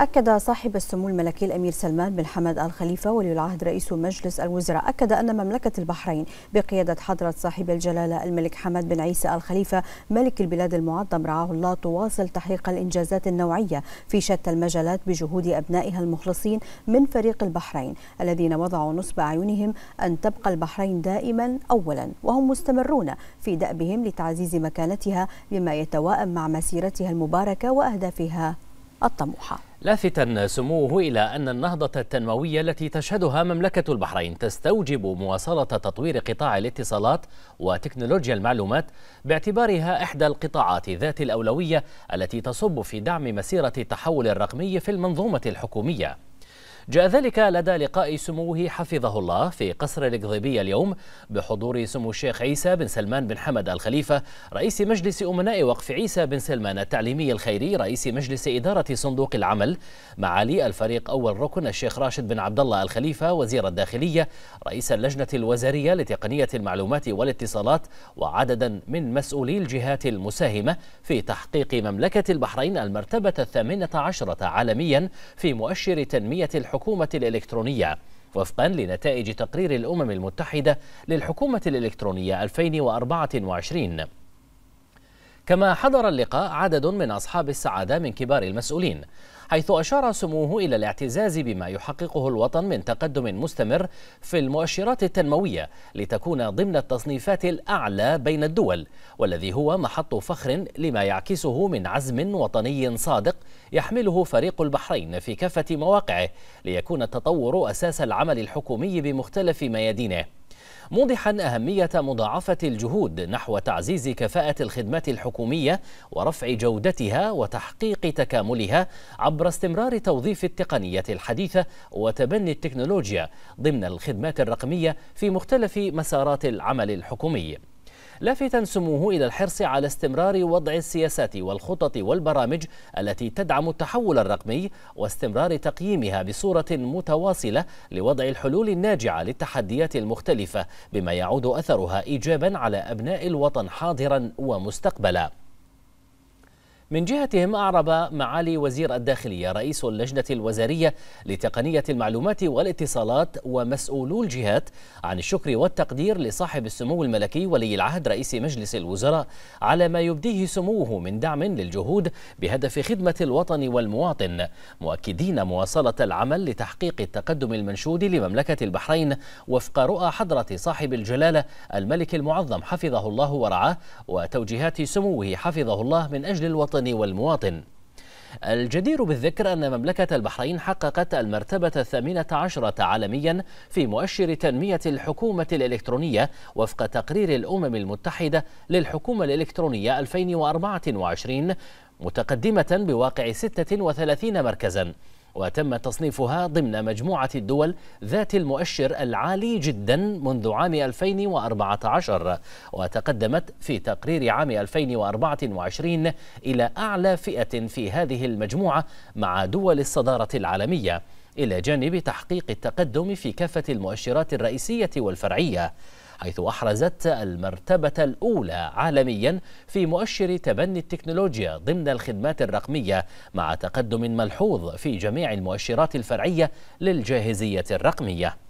أكد صاحب السمو الملكي الأمير سلمان بن حمد آل خليفة ولي العهد رئيس مجلس الوزراء أكد أن مملكة البحرين بقيادة حضرة صاحب الجلالة الملك حمد بن عيسى آل خليفة ملك البلاد المعظم رعاه الله تواصل تحقيق الإنجازات النوعية في شتى المجالات بجهود أبنائها المخلصين من فريق البحرين الذين وضعوا نصب أعينهم أن تبقى البحرين دائما أولا وهم مستمرون في دأبهم لتعزيز مكانتها لما يتواءم مع مسيرتها المباركة وأهدافها الطموحه لافتا سموه إلى أن النهضة التنموية التي تشهدها مملكة البحرين تستوجب مواصلة تطوير قطاع الاتصالات وتكنولوجيا المعلومات باعتبارها إحدى القطاعات ذات الأولوية التي تصب في دعم مسيرة التحول الرقمي في المنظومة الحكومية جاء ذلك لدى لقاء سموه حفظه الله في قصر الإقضيبية اليوم بحضور سمو الشيخ عيسى بن سلمان بن حمد الخليفة رئيس مجلس أمناء وقف عيسى بن سلمان التعليمي الخيري رئيس مجلس إدارة صندوق العمل معالي الفريق أول ركن الشيخ راشد بن عبد الله الخليفة وزير الداخلية رئيس اللجنة الوزارية لتقنية المعلومات والاتصالات وعددا من مسؤولي الجهات المساهمة في تحقيق مملكة البحرين المرتبة الثامنة عشرة عالميا في مؤشر تنمية الحكومة الحكومة الإلكترونية وفقا لنتائج تقرير الأمم المتحدة للحكومة الإلكترونية 2024 كما حضر اللقاء عدد من أصحاب السعادة من كبار المسؤولين حيث أشار سموه إلى الاعتزاز بما يحققه الوطن من تقدم مستمر في المؤشرات التنموية لتكون ضمن التصنيفات الأعلى بين الدول والذي هو محط فخر لما يعكسه من عزم وطني صادق يحمله فريق البحرين في كافة مواقعه ليكون التطور أساس العمل الحكومي بمختلف ميادينه موضحا أهمية مضاعفة الجهود نحو تعزيز كفاءة الخدمات الحكومية ورفع جودتها وتحقيق تكاملها عبر عبر استمرار توظيف التقنية الحديثة وتبني التكنولوجيا ضمن الخدمات الرقمية في مختلف مسارات العمل الحكومي لافتا سموه إلى الحرص على استمرار وضع السياسات والخطط والبرامج التي تدعم التحول الرقمي واستمرار تقييمها بصورة متواصلة لوضع الحلول الناجعة للتحديات المختلفة بما يعود أثرها إيجابا على أبناء الوطن حاضرا ومستقبلا من جهتهم أعرب معالي وزير الداخلية رئيس اللجنة الوزارية لتقنية المعلومات والاتصالات ومسؤولو الجهات عن الشكر والتقدير لصاحب السمو الملكي ولي العهد رئيس مجلس الوزراء على ما يبديه سموه من دعم للجهود بهدف خدمة الوطن والمواطن مؤكدين مواصلة العمل لتحقيق التقدم المنشود لمملكة البحرين وفق رؤى حضرة صاحب الجلالة الملك المعظم حفظه الله ورعاه وتوجيهات سموه حفظه الله من أجل الوطن الوطني والمواطن الجدير بالذكر أن مملكة البحرين حققت المرتبة الثامنة عشرة عالميا في مؤشر تنمية الحكومة الإلكترونية وفق تقرير الأمم المتحدة للحكومة الإلكترونية 2024 متقدمة بواقع 36 مركزا وتم تصنيفها ضمن مجموعة الدول ذات المؤشر العالي جدا منذ عام 2014 وتقدمت في تقرير عام 2024 إلى أعلى فئة في هذه المجموعة مع دول الصدارة العالمية إلى جانب تحقيق التقدم في كافة المؤشرات الرئيسية والفرعية حيث أحرزت المرتبة الأولى عالميا في مؤشر تبني التكنولوجيا ضمن الخدمات الرقمية مع تقدم ملحوظ في جميع المؤشرات الفرعية للجاهزية الرقمية